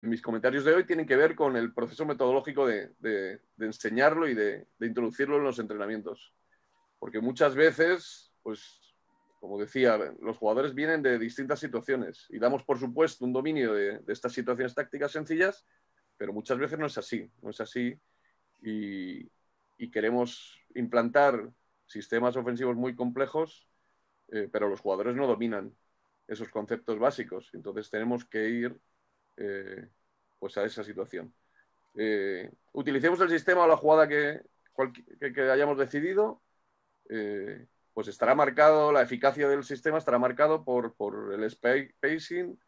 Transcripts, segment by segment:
mis comentarios de hoy tienen que ver con el proceso metodológico de, enseñarlo y de, introducirlo en los entrenamientos. Porque muchas veces, pues, como decía, los jugadores vienen de distintas situaciones y damos, por supuesto, un dominio de, estas situaciones tácticas sencillas, pero muchas veces no es así, no es así. Y, queremos implantar sistemas ofensivos muy complejos, eh, pero los jugadores no dominan esos conceptos básicos. Entonces tenemos que ir eh, pues a esa situación. Eh, utilicemos el sistema o la jugada que, que, hayamos decidido, eh, pues estará marcado, la eficacia del sistema estará marcado por, el spacing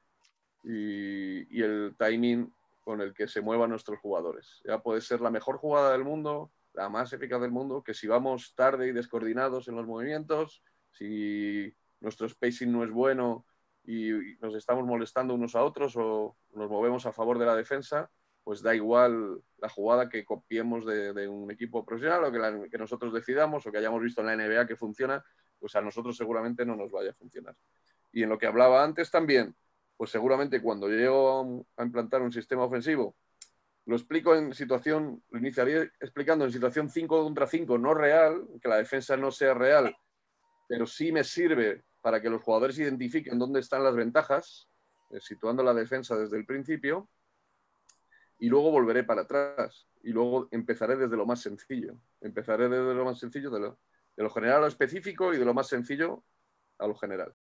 y, y, el timing con el que se muevan nuestros jugadores. Ya puede ser la mejor jugada del mundo, la más eficaz del mundo, que si vamos tarde y descoordinados en los movimientos, si nuestro spacing no es bueno y nos estamos molestando unos a otros o nos movemos a favor de la defensa, pues da igual la jugada que copiemos de, un equipo profesional o que, que, nosotros decidamos o que hayamos visto en la NBA que funciona, pues a nosotros seguramente no nos vaya a funcionar. Y en lo que hablaba antes también, pues seguramente cuando llego a, implantar un sistema ofensivo, lo explico en situación, lo iniciaría explicando en situación 5 contra 5, no real, que la defensa no sea real, pero sí me sirve para que los jugadores identifiquen dónde están las ventajas, eh, situando la defensa desde el principio, y luego volveré para atrás, y luego empezaré desde lo más sencillo, empezaré desde lo más sencillo, de lo, de lo general a lo específico y de lo más sencillo a lo general.